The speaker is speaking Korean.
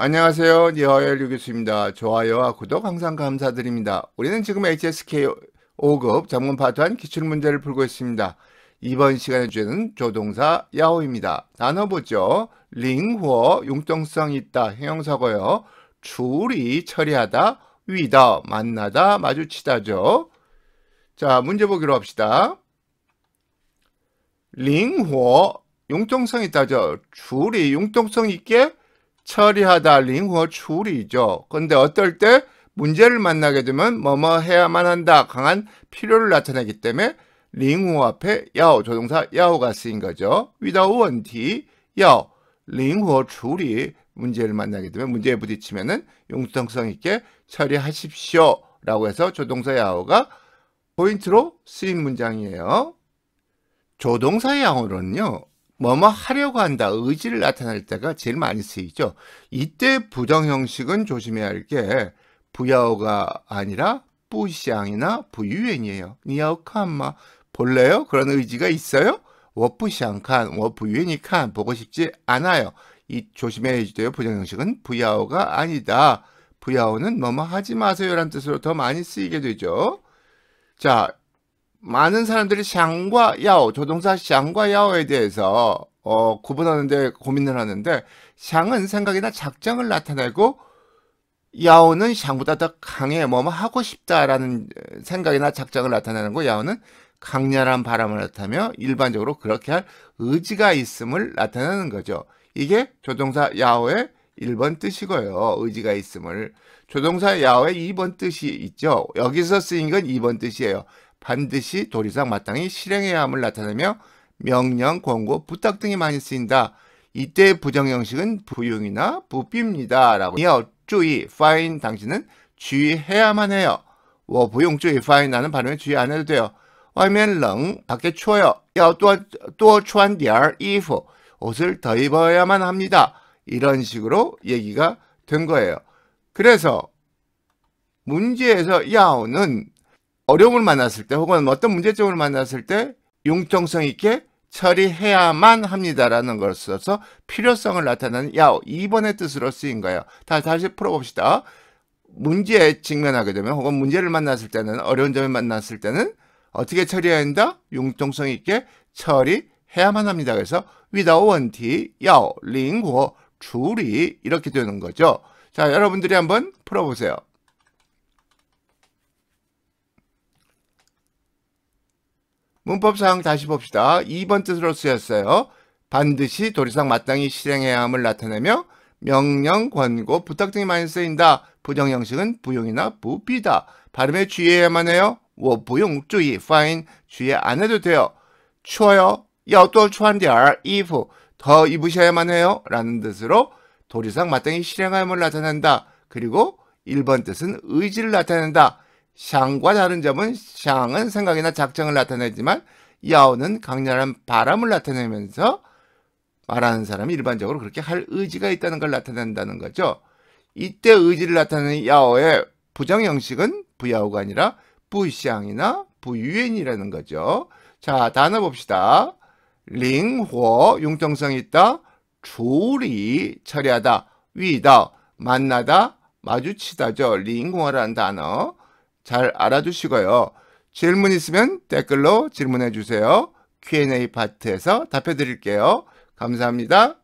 안녕하세요. 니하열 유교수입니다. 좋아요와 구독 항상 감사드립니다. 우리는 지금 HSK 5급 전문 파트한 기출문제를 풀고 있습니다. 이번 시간의 주제는 조동사 야호입니다. 나눠 보죠. 링후어 융통성 있다 형용사고요. 줄이 처리하다 위다 만나다 마주치다죠. 자 문제 보기로 합시다. 링후어 융통성 있다죠. 줄이 융통성 있게 처리하다 링호 추리죠. 근데 어떨 때 문제를 만나게 되면 뭐뭐 해야만 한다 강한 필요를 나타내기 때문에 링호 앞에 야오 조동사 야오가 쓰인 거죠. 위 i t h o 야오 링호 추리 문제를 만나게 되면 문제에 부딪히면은 융통성 있게 처리하십시오 라고 해서 조동사 야오가 포인트로 쓰인 문장이에요. 조동사 야오는요 뭐뭐 하려고 한다 의지를 나타낼 때가 제일 많이 쓰이죠. 이때 부정 형식은 조심해야 할 게 부야오가 아니라 부앙이나 부유엔이에요. 니아오칸마 볼래요? 그런 의지가 있어요? 워부샹칸, 워프유엔이칸 보고 싶지 않아요. 이 조심해야지 돼요. 부정 형식은 부야오가 아니다. 부야오는 뭐뭐 하지 마세요라는 뜻으로 더 많이 쓰이게 되죠. 자, 많은 사람들이 샹과 야오, 조동사 샹과 야오에 대해서 어, 구분하는데 고민을 하는데 샹은 생각이나 작정을 나타내고 야오는 샹보다 더 강해 뭐뭐 뭐 하고 싶다라는 생각이나 작정을 나타내는 거 야오는 강렬한 바람을 나타며 일반적으로 그렇게 할 의지가 있음을 나타내는 거죠. 이게 조동사 야오의 1번 뜻이고요. 의지가 있음을. 조동사 야오의 2번 뜻이 있죠. 여기서 쓰인 건 2번 뜻이에요. 반드시 도리상 마땅히 실행해야 함을 나타내며 명령, 권고, 부탁 등이 많이 쓰인다. 이때 부정 형식은 부용이나 부비입니다. 라고 이어 주의, fine 당신은 주의해야만 해요. 워 부용 주의, fine 나는 발음에 주의 안 해도 돼요. 外面冷, 밖에 추워요. 要多多穿点衣服 옷을 더 입어야만 합니다. 이런 식으로 얘기가 된 거예요. 그래서 문제에서 야오는 어려움을 만났을 때 혹은 어떤 문제점을 만났을 때 융통성 있게 처리해야만 합니다라는 것걸 써서 필요성을 나타내는 야 2번의 뜻으로 쓰인 거예요. 다 다시 풀어봅시다. 문제에 직면하게 되면 혹은 문제를 만났을 때는 어려운 점을 만났을 때는 어떻게 처리해야 한다? 융통성 있게 처리해야만 합니다. 그래서 위다오 원티 야오 링고 줄이 이렇게 되는 거죠. 자 여러분들이 한번 풀어보세요. 문법사항 다시 봅시다. 2번 뜻으로 쓰였어요. 반드시 도리상 마땅히 실행해야 함을 나타내며 명령, 권고, 부탁 등이 많이 쓰인다. 부정 형식은 부용이나 부비다. 발음에 주의해야만 해요. 워 부용 주의, 파인, 주의 안 해도 돼요. 추워요. 여, 또 추한디알 if 더 입으셔야만 해요. 라는 뜻으로 도리상 마땅히 실행함을 나타낸다. 그리고 1번 뜻은 의지를 나타낸다. 샹과 다른 점은 샹은 생각이나 작정을 나타내지만 야오는 강렬한 바람을 나타내면서 말하는 사람이 일반적으로 그렇게 할 의지가 있다는 걸 나타낸다는 거죠. 이때 의지를 나타내는 야오의 부정 형식은 부야오가 아니라 부샹이나 부유엔이라는 거죠. 자, 단어 봅시다. 링호, 용통성이 있다. 조리, 처리하다. 위다, 만나다, 마주치다죠. 링호라는 단어. 잘 알아두시고요. 질문 있으면 댓글로 질문해 주세요. Q&A 파트에서 답해 드릴게요. 감사합니다.